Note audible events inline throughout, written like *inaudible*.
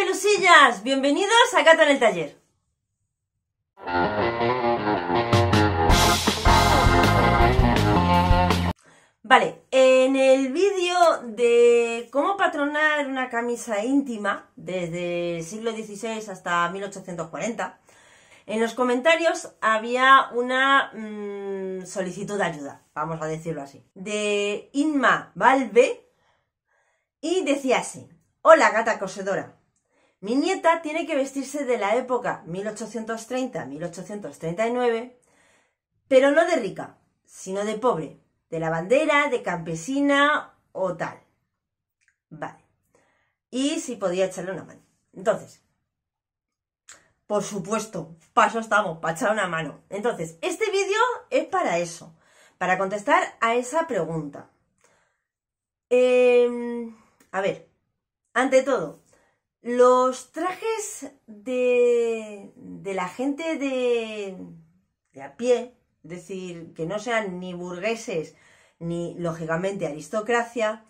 pelusillas! Bienvenidos a Gata en el Taller. Vale, en el vídeo de cómo patronar una camisa íntima desde el siglo XVI hasta 1840, en los comentarios había una mm, solicitud de ayuda, vamos a decirlo así, de Inma Valve y decía así, hola gata cosedora, mi nieta tiene que vestirse de la época 1830-1839, pero no de rica, sino de pobre, de lavandera, de campesina o tal. Vale. Y si podía echarle una mano. Entonces, por supuesto, paso estamos, para echar una mano. Entonces, este vídeo es para eso, para contestar a esa pregunta. Em, a ver, ante todo, los trajes de, la gente de, a pie, es decir, que no sean ni burgueses ni, lógicamente, aristocracia,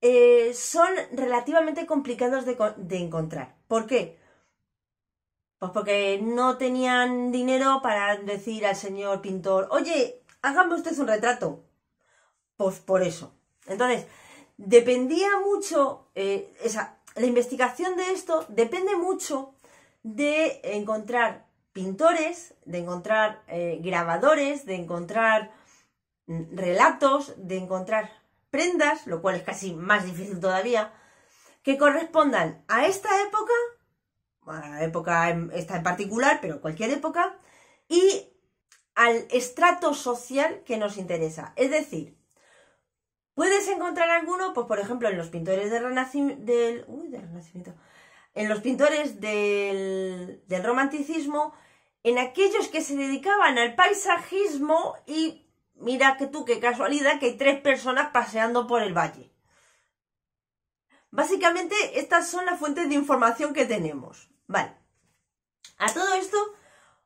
eh, son relativamente complicados de, encontrar. ¿Por qué? Pues porque no tenían dinero para decir al señor pintor, oye, hágame usted un retrato. Pues por eso. Entonces, dependía mucho eh, esa, la investigación de esto depende mucho de encontrar pintores, de encontrar eh, grabadores, de encontrar mm, relatos, de encontrar prendas, lo cual es casi más difícil todavía, que correspondan a esta época, a la época esta en particular, pero cualquier época, y al estrato social que nos interesa. Es decir, ¿Puedes encontrar alguno? Pues por ejemplo en los pintores del Renacimiento, en los pintores del, del Romanticismo, en aquellos que se dedicaban al paisajismo y mira que tú, qué casualidad que hay tres personas paseando por el valle. Básicamente estas son las fuentes de información que tenemos. Vale. A todo esto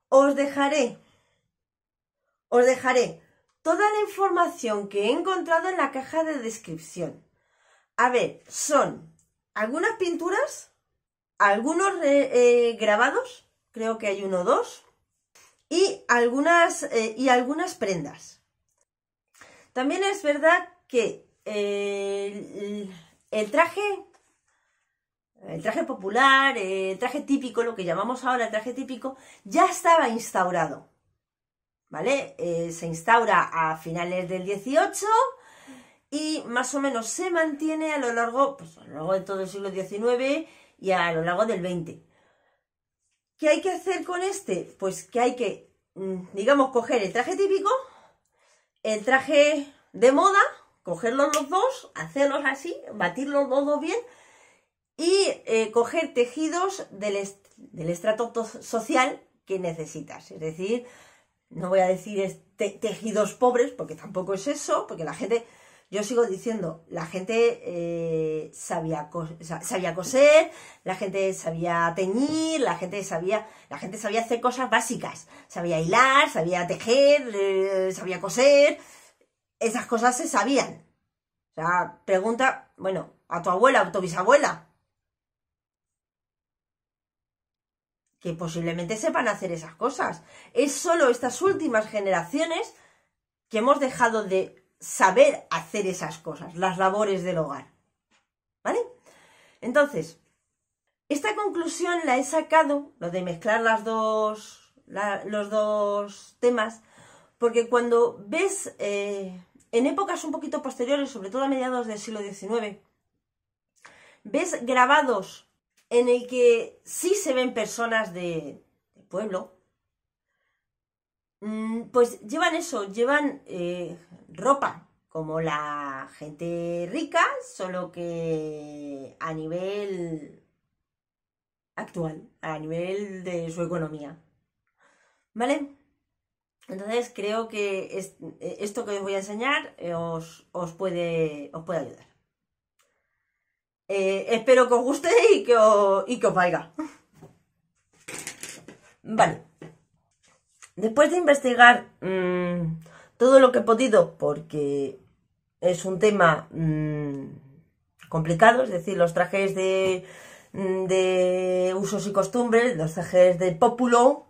os dejaré, os dejaré toda la información que he encontrado en la caja de descripción. A ver, son algunas pinturas, algunos eh, grabados, creo que hay uno o dos, y algunas, eh, y algunas prendas. También es verdad que eh, el, traje, el traje popular, el traje típico, lo que llamamos ahora el traje típico, ya estaba instaurado. ¿vale? Eh, se instaura a finales del 18 y más o menos se mantiene a lo largo, pues, a de todo el siglo XIX y a lo largo del XX. ¿Qué hay que hacer con este? Pues que hay que, mm, digamos, coger el traje típico, el traje de moda, cogerlos los dos, hacerlos así, batirlos los bien y eh, coger tejidos del, del estrato social que necesitas. Es decir, no voy a decir tejidos pobres, porque tampoco es eso, porque la gente, yo sigo diciendo, la gente eh, sabía, sabía coser, la gente sabía teñir, la gente sabía, la gente sabía hacer cosas básicas, sabía hilar, sabía tejer, eh, sabía coser, esas cosas se sabían. O sea, pregunta, bueno, a tu abuela, a tu bisabuela, que posiblemente sepan hacer esas cosas. Es solo estas últimas generaciones que hemos dejado de saber hacer esas cosas, las labores del hogar. ¿Vale? Entonces, esta conclusión la he sacado, lo de mezclar las dos, los dos temas, porque cuando ves eh, en épocas un poquito posteriores, sobre todo a mediados del siglo XIX, ves grabados en el que sí se ven personas de, pueblo, mm, pues llevan eso, llevan eh, ropa, como la gente rica, solo que a nivel actual, a nivel de su economía. ¿Vale? Entonces creo que eh, esto que os voy a enseñar eh, os, puede, os puede ayudar. Eh, espero que os guste y que os, y que os valga. Vale. Después de investigar mm, todo lo que he podido, porque es un tema mm, complicado, es decir, los trajes mm, de, usos y costumbres, los trajes de pópulo,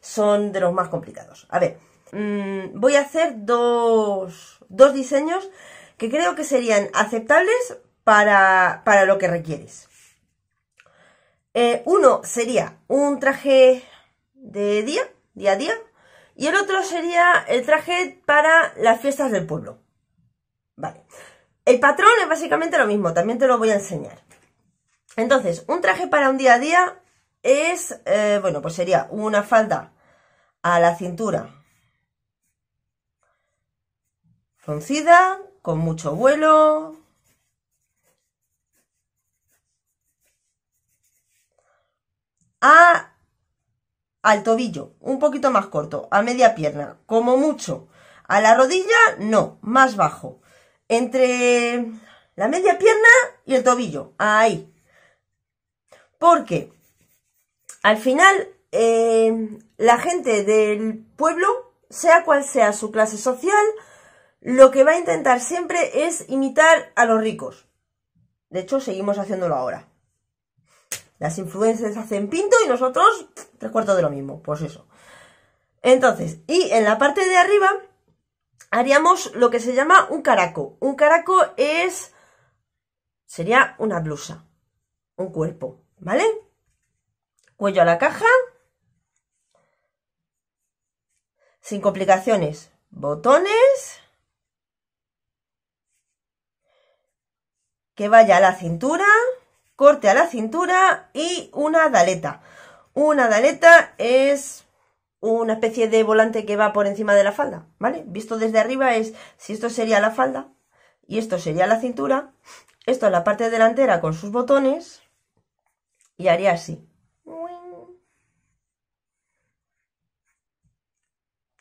son de los más complicados. A ver, voy a hacer dos, dos diseños que creo que serían aceptables para, lo que requieres. Eh, uno sería un traje de día, día a día, y el otro sería el traje para las fiestas del pueblo. Vale. El patrón es básicamente lo mismo, también te lo voy a enseñar. Entonces, un traje para un día a día es, eh, bueno, pues sería una falda a la cintura fruncida, con mucho vuelo, al tobillo, un poquito más corto, a media pierna, como mucho. A la rodilla, no, más bajo. Entre la media pierna y el tobillo, ahí. Porque al final eh, la gente del pueblo, sea cual sea su clase social, lo que va a intentar siempre es imitar a los ricos. De hecho, seguimos haciéndolo ahora. Las influencias hacen pinto y nosotros tres cuartos de lo mismo, pues eso. Entonces, y en la parte de arriba haríamos lo que se llama un caraco. Un caraco es, sería una blusa, un cuerpo, ¿vale? Cuello a la caja, sin complicaciones, botones, que vaya a la cintura, corte a la cintura y una daleta. Una daleta es una especie de volante que va por encima de la falda, ¿vale? Visto desde arriba es, si esto sería la falda y esto sería la cintura, esto es la parte delantera con sus botones y haría así.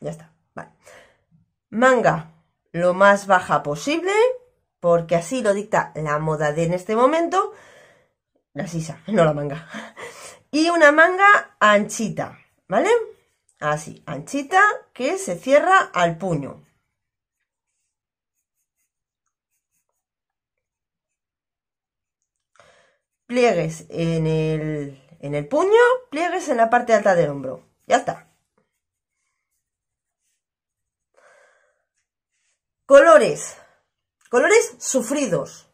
Ya está, Manga lo más baja posible, porque así lo dicta la moda de en este momento la sisa, no la manga. Y una manga anchita, ¿vale? Así, anchita que se cierra al puño. Pliegues en el, en el puño, pliegues en la parte alta del hombro. Ya está. Colores. Colores sufridos.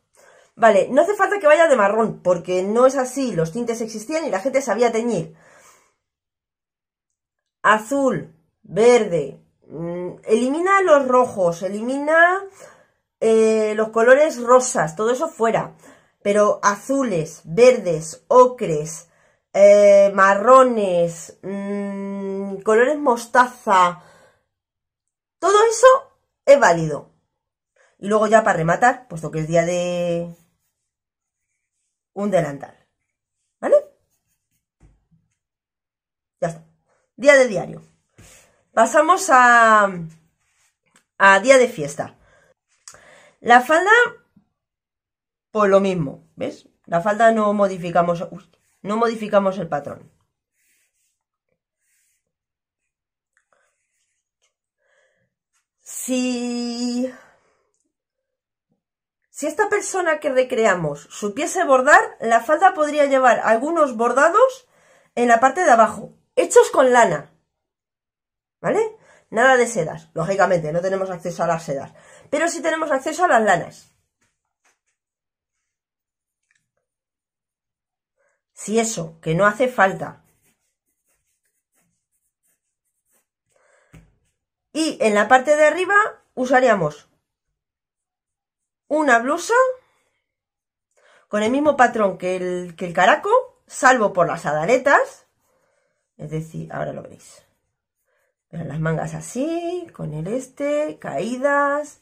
Vale, no hace falta que vaya de marrón, porque no es así. Los tintes existían y la gente sabía teñir. Azul, verde. Mm, elimina los rojos, elimina eh, los colores rosas, todo eso fuera. Pero azules, verdes, ocres, eh, marrones, mm, colores mostaza, todo eso es válido. Y luego ya para rematar, puesto que es día de, un delantal. ¿Vale? Ya está. Día de diario. Pasamos a, a día de fiesta. La falda, pues lo mismo, ¿ves? La falda no modificamos, no modificamos el patrón. Sí. Si esta persona que recreamos supiese bordar, la falda podría llevar algunos bordados en la parte de abajo, hechos con lana. ¿Vale? Nada de sedas. Lógicamente, no tenemos acceso a las sedas. Pero sí tenemos acceso a las lanas. Si eso, que no hace falta. Y en la parte de arriba usaríamos una blusa con el mismo patrón que el, que el caraco, salvo por las adaletas, es decir, ahora lo veis. las mangas así, con el este, caídas,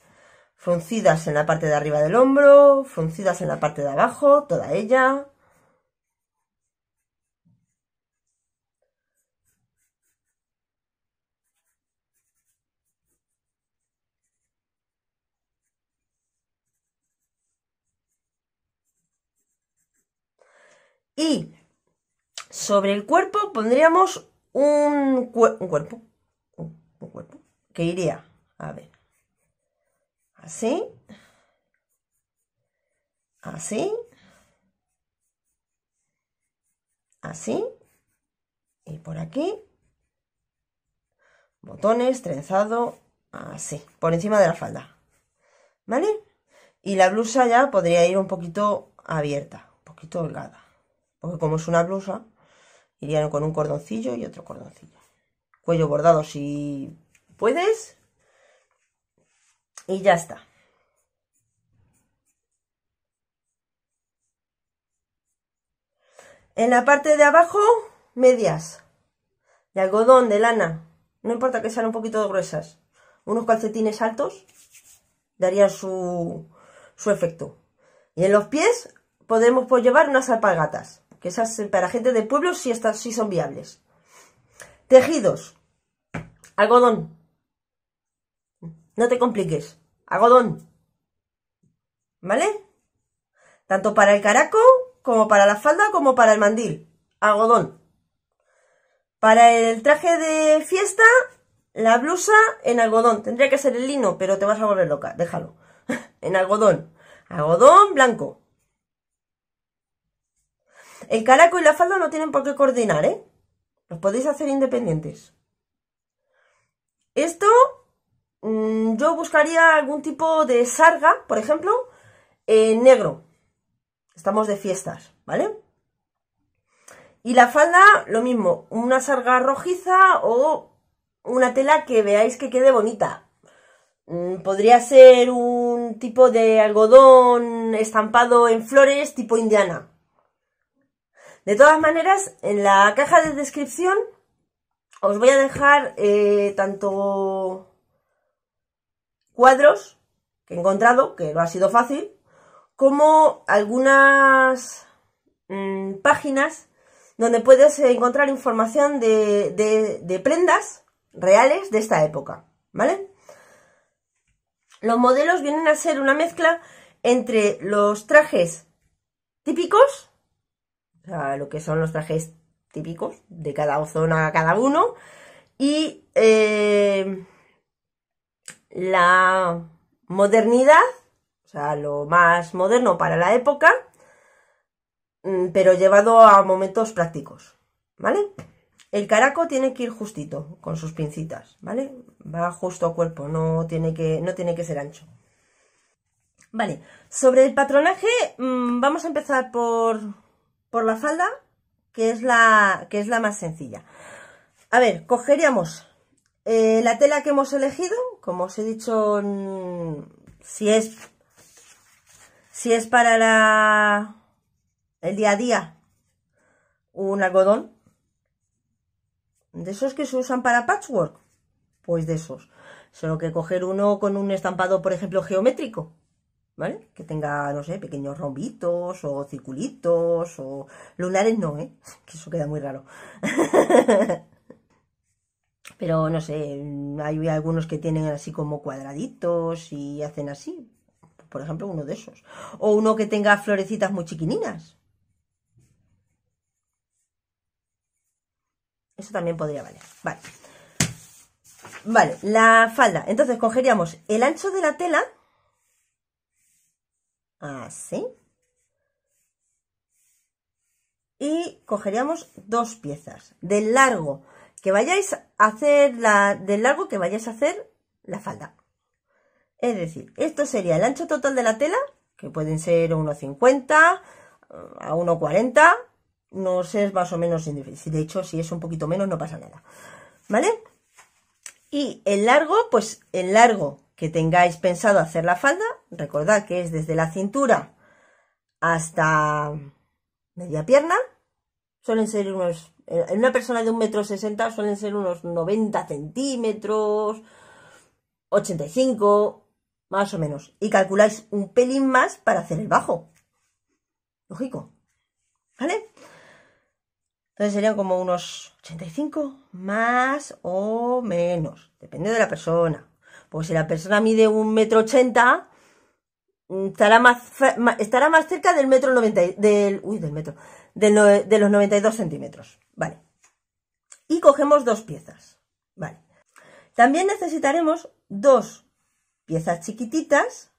fruncidas en la parte de arriba del hombro, fruncidas en la parte de abajo, toda ella. Y sobre el cuerpo pondríamos un, cuerpo. cuerpo. Que iría. A ver. Así. Así. Así. Y por aquí. Botones, trenzado. Así. Por encima de la falda. ¿Vale? Y la blusa ya podría ir un poquito abierta. Un poquito holgada porque como es una blusa, irían con un cordoncillo y otro cordoncillo. Cuello bordado si puedes. Y ya está. En la parte de abajo, medias de algodón, de lana. No importa que sean un poquito gruesas. Unos calcetines altos darían su, efecto. Y en los pies podemos pues llevar unas alpargatas que esas para gente de pueblo sí, sí son viables. Tejidos. Algodón. No te compliques. Algodón. ¿Vale? Tanto para el caraco, como para la falda, como para el mandil. Algodón. Para el traje de fiesta, la blusa en algodón. Tendría que ser el lino, pero te vas a volver loca. Déjalo. *laughs* en algodón. Algodón blanco. El caraco y la falda no tienen por qué coordinar, ¿eh? Los podéis hacer independientes. Esto mm, yo buscaría algún tipo de sarga, por ejemplo, en eh, negro. Estamos de fiestas, ¿vale? Y la falda, lo mismo, una sarga rojiza o una tela que veáis que quede bonita. Mm, podría ser un tipo de algodón estampado en flores tipo indiana, de todas maneras, en la caja de descripción os voy a dejar eh, tanto cuadros que he encontrado, que no ha sido fácil, como algunas mm, páginas donde puedes encontrar información de, de, prendas reales de esta época, ¿vale? Los modelos vienen a ser una mezcla entre los trajes típicos lo que son los trajes típicos de cada zona cada uno. Y eh, la modernidad, o sea, lo más moderno para la época, mm, pero llevado a momentos prácticos, ¿vale? El caraco tiene que ir justito, con sus pincitas, ¿vale? Va justo a cuerpo, no tiene que, no tiene que ser ancho. Vale, sobre el patronaje, mm, vamos a empezar por por la falda, que es la, que es la más sencilla. A ver, cogeríamos eh, la tela que hemos elegido, como os he dicho, si es, si es para la, el día a día, un algodón, de esos que se usan para patchwork, pues de esos. Solo que coger uno con un estampado, por ejemplo, geométrico, ¿vale? Que tenga, no sé, pequeños rombitos o circulitos o lunares no, ¿eh? *laughs* Que eso queda muy raro. *laughs* Pero no sé, hay algunos que tienen así como cuadraditos y hacen así. Por ejemplo, uno de esos. O uno que tenga florecitas muy chiquininas. Eso también podría valer. Vale. Vale, la falda. Entonces cogeríamos el ancho de la tela así. Y cogeríamos dos piezas del largo que vayáis a hacer la, del largo que vayáis a hacer la falda. Es decir, esto sería el ancho total de la tela, que pueden ser 1,50 a 1,40, no sé, es más o menos De hecho, si es un poquito menos, no pasa nada. ¿Vale? Y el largo, pues el largo que tengáis pensado hacer la falda, recordad que es desde la cintura hasta media pierna, suelen ser unos, en una persona de un metro sesenta suelen ser unos 90 centímetros, 85, más o menos, y calculáis un pelín más para hacer el bajo. Lógico, ¿vale? Entonces serían como unos 85 más o menos, depende de la persona, pues si la persona mide un metro ochenta, mm, estará más, estará más cerca del metro noventa, del, uy, del metro, de los 92 centímetros, vale. Y cogemos dos piezas, vale. También necesitaremos dos piezas chiquititas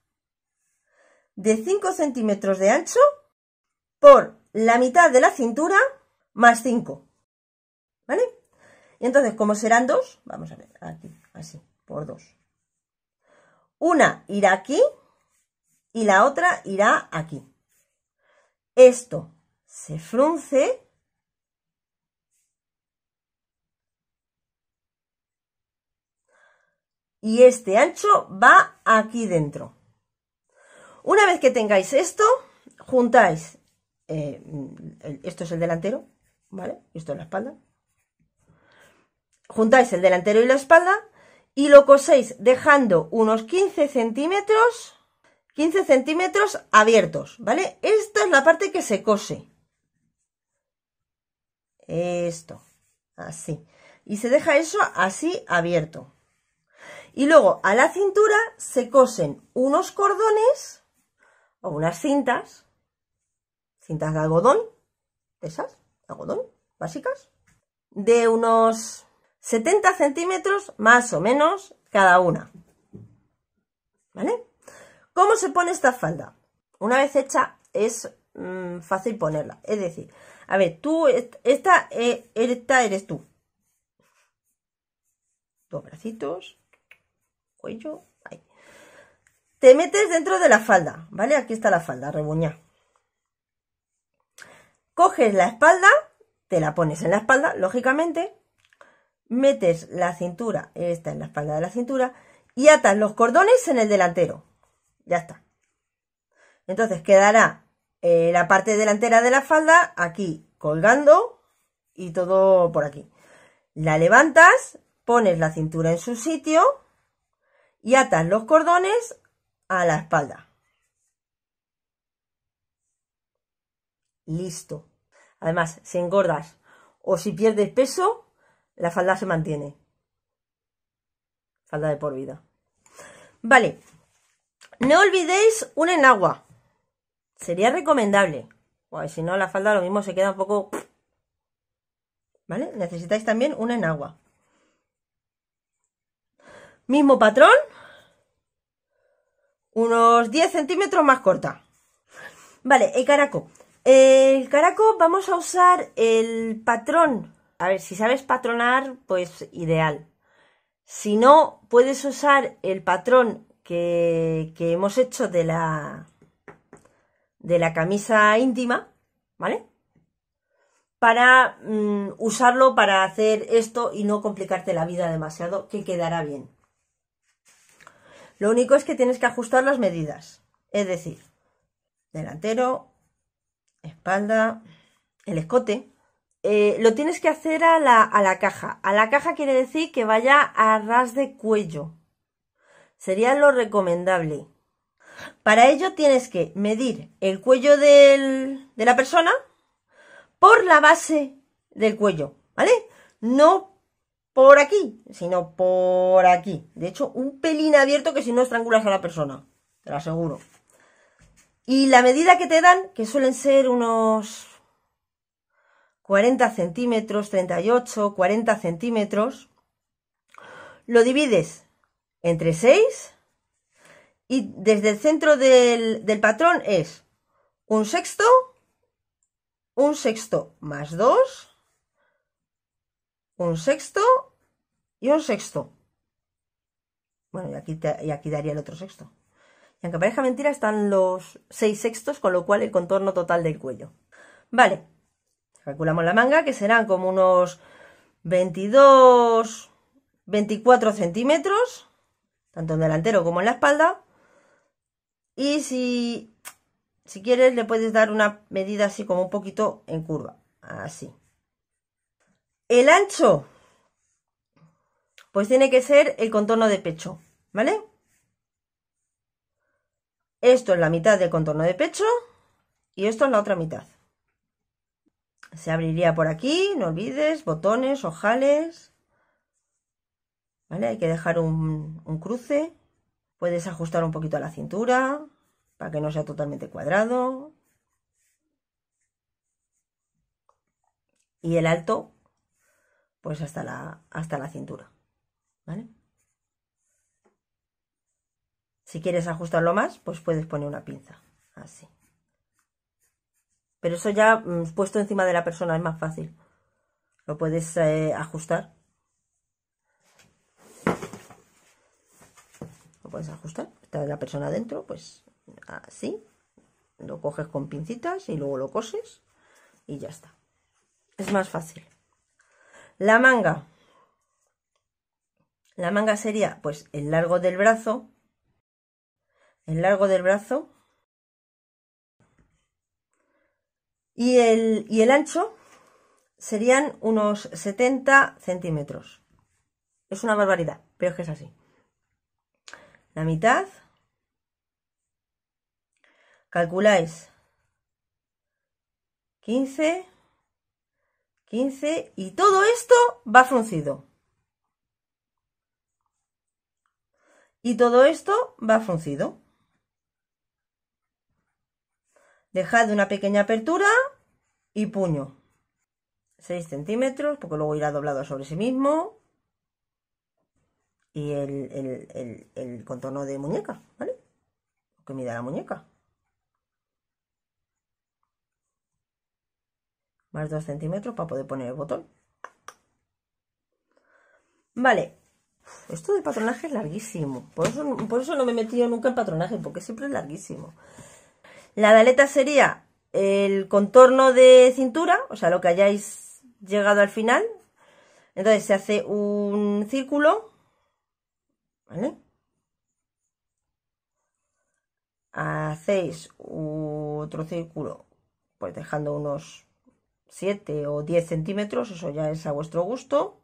de 5 centímetros de ancho por la mitad de la cintura más 5. ¿Vale? Y entonces, como serán dos, vamos a ver, aquí, así, por dos. Una irá aquí y la otra irá aquí. Esto se frunce. Y este ancho va aquí dentro. Una vez que tengáis esto, juntáis, eh, esto es el delantero, ¿vale? Esto es la espalda. Juntáis el delantero y la espalda y lo coséis dejando unos 15 centímetros, 15 centímetros abiertos, ¿vale? Esta es la parte que se cose. Esto, así. Y se deja eso así abierto. Y luego a la cintura se cosen unos cordones o unas cintas, cintas de algodón, esas, algodón, básicas, de unos 70 centímetros más o menos cada una. ¿Vale? ¿Cómo se pone esta falda? Una vez hecha es mm, fácil ponerla. Es decir, a ver, tú, esta, e, esta eres tú. Dos bracitos, cuello, ahí. Te metes dentro de la falda, ¿vale? Aquí está la falda, reboñá, Coges la espalda, te la pones en la espalda, lógicamente, metes la cintura, esta en la espalda de la cintura, y atas los cordones en el delantero. Ya está. Entonces quedará eh, la parte delantera de la falda aquí colgando y todo por aquí. La levantas, pones la cintura en su sitio y atas los cordones a la espalda. Listo. Además, si engordas o si pierdes peso, la falda se mantiene. Falda de por vida. Vale. No olvidéis un enagua. Sería recomendable. si no, la falda lo mismo se queda un poco... ¿Vale? Necesitáis también un enagua. Mismo patrón. Unos 10 centímetros más corta. Vale, el caraco. El caraco vamos a usar el patrón a ver, si sabes patronar, pues ideal. Si no, puedes usar el patrón que, hemos hecho de la, de la camisa íntima, ¿vale? Para mm, usarlo para hacer esto y no complicarte la vida demasiado, que quedará bien. Lo único es que tienes que ajustar las medidas, es decir, delantero, espalda, el escote, eh, lo tienes que hacer a la, a la caja. A la caja quiere decir que vaya a ras de cuello. Sería lo recomendable. Para ello tienes que medir el cuello del, de la persona por la base del cuello, ¿vale? No por aquí, sino por aquí. De hecho, un pelín abierto que si no estrangulas a la persona, te lo aseguro. Y la medida que te dan, que suelen ser unos 40 centímetros, 38, 40 centímetros, lo divides entre 6 y desde el centro del, patrón es un sexto, un sexto más 2, un sexto y un sexto. Bueno, y aquí, y aquí daría el otro sexto. Y aunque parezca mentira, están los 6 sextos, con lo cual el contorno total del cuello. Vale, calculamos la manga, que serán como unos 22, 24 centímetros, tanto en delantero como en la espalda. Y si, si quieres le puedes dar una medida así como un poquito en curva, así. El ancho, pues tiene que ser el contorno de pecho, ¿vale? Esto es la mitad del contorno de pecho y esto es la otra mitad se abriría por aquí, no olvides, botones, ojales, ¿vale? Hay que dejar un, cruce, puedes ajustar un poquito a la cintura para que no sea totalmente cuadrado. Y el alto, pues hasta la, hasta la cintura, ¿vale? Si quieres ajustarlo más, pues puedes poner una pinza, así. Pero eso ya mm, puesto encima de la persona es más fácil. Lo puedes eh, ajustar. Lo puedes ajustar. Está la persona dentro, pues así. Lo coges con pincitas y luego lo coses y ya está. Es más fácil. La manga. La manga sería pues el largo del brazo. El largo del brazo y el, y el ancho serían unos 70 centímetros. Es una barbaridad, pero es que es así. La mitad. Calculáis 15, 15 y todo esto va fruncido. Y todo esto va fruncido. Dejad una pequeña apertura y puño. 6 centímetros, porque luego irá doblado sobre sí mismo. Y el, el, el, contorno de muñeca, ¿vale? Lo que mide la muñeca. Más 2 centímetros para poder poner el botón. Vale. Esto de patronaje es larguísimo. Por eso, por eso no me he metido nunca en patronaje, porque siempre es larguísimo. La daleta sería el contorno de cintura, o sea, lo que hayáis llegado al final. Entonces se hace un círculo, ¿vale? Hacéis otro círculo, pues dejando unos 7 o 10 centímetros, eso ya es a vuestro gusto.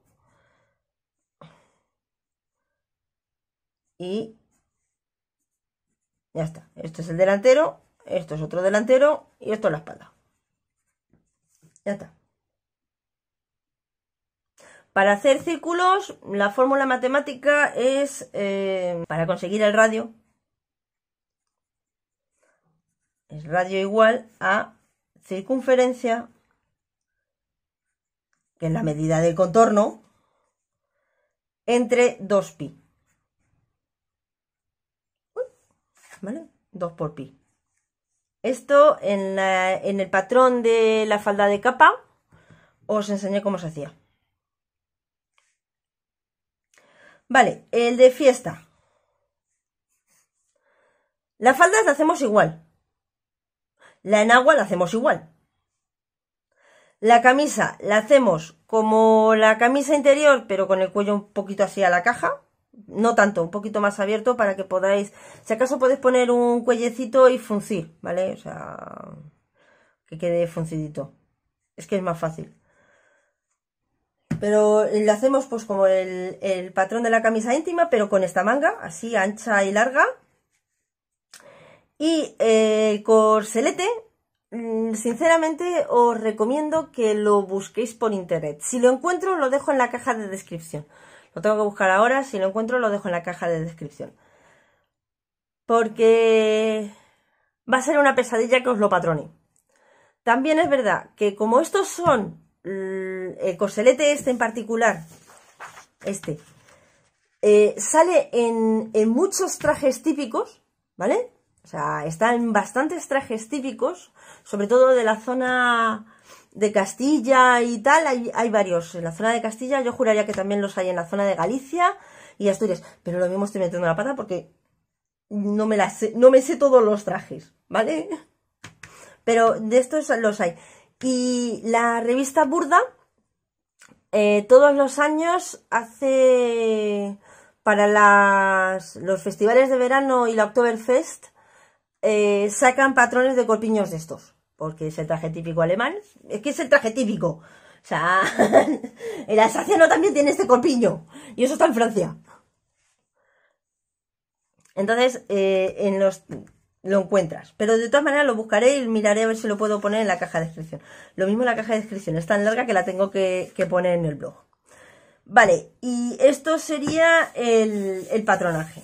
Y ya está, esto es el delantero esto es otro delantero y esto es la espalda. Ya está. Para hacer círculos, la fórmula matemática es eh, para conseguir el radio. Es radio igual a circunferencia, que es la medida del contorno, entre 2pi. ¿Vale? 2 por pi. Esto en, el patrón de la falda de capa os enseñé cómo se hacía. Vale, el de fiesta. Las falda la hacemos igual. La enagua la hacemos igual. La camisa la hacemos como la camisa interior, pero con el cuello un poquito hacia la caja no tanto, un poquito más abierto para que podáis, si acaso podéis poner un cuellecito y funcir, ¿vale? O sea, que quede funcidito. Es que es más fácil. Pero le hacemos pues como el, el patrón de la camisa íntima, pero con esta manga, así ancha y larga. Y el eh, corselete, mm, sinceramente os recomiendo que lo busquéis por internet. Si lo encuentro, lo dejo en la caja de descripción lo tengo que buscar ahora, si lo encuentro lo dejo en la caja de descripción. Porque va a ser una pesadilla que os lo patrone. También es verdad que como estos son, el coselete este en particular, este, eh, sale en muchos trajes típicos, ¿vale? O sea, está en bastantes trajes típicos, sobre todo de la zona de Castilla y tal, hay, hay, varios en la zona de Castilla, yo juraría que también los hay en la zona de Galicia y Asturias, pero lo mismo estoy metiendo la pata porque no me, las sé, no me sé todos los trajes, ¿vale? Pero de estos los hay. Y la revista Burda, eh, todos los años hace para las, los festivales de verano y la Oktoberfest, eh, sacan patrones de corpiños de estos porque es el traje típico alemán. Es que es el traje típico. O sea, *laughs* el alsaciano también tiene este corpiño. Y eso está en Francia. Entonces, eh, en los lo encuentras. Pero de todas maneras lo buscaré y miraré a ver si lo puedo poner en la caja de descripción. Lo mismo en la caja de descripción. Es tan larga que la tengo que, poner en el blog. Vale, y esto sería el patronaje.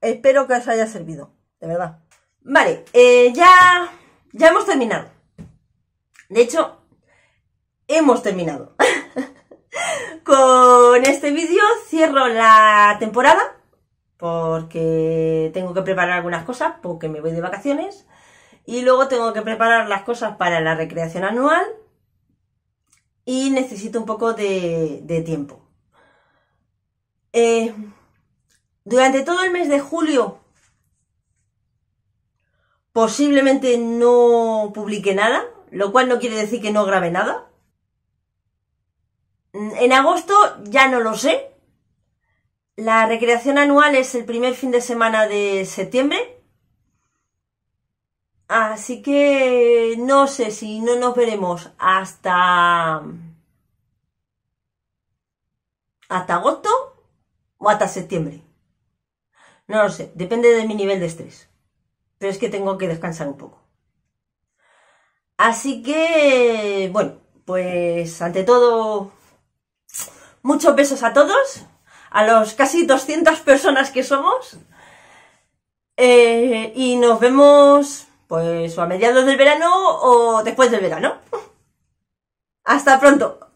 Espero que os haya servido, de verdad. Vale, eh, ya, ya hemos terminado. De hecho, hemos terminado. *laughs* Con este vídeo cierro la temporada porque tengo que preparar algunas cosas porque me voy de vacaciones y luego tengo que preparar las cosas para la recreación anual y necesito un poco de, tiempo. Eh, durante todo el mes de julio Posiblemente no publique nada, lo cual no quiere decir que no grabe nada. Mm, en agosto ya no lo sé. La recreación anual es el primer fin de semana de septiembre. Así que no sé si no nos veremos hasta hasta agosto o hasta septiembre. No lo sé, depende de mi nivel de estrés pero es que tengo que descansar un poco. Así que, bueno, pues ante todo, muchos besos a todos, a los casi 200 personas que somos. Eh, y nos vemos, pues, o a mediados del verano o después del verano. *laughs* Hasta pronto.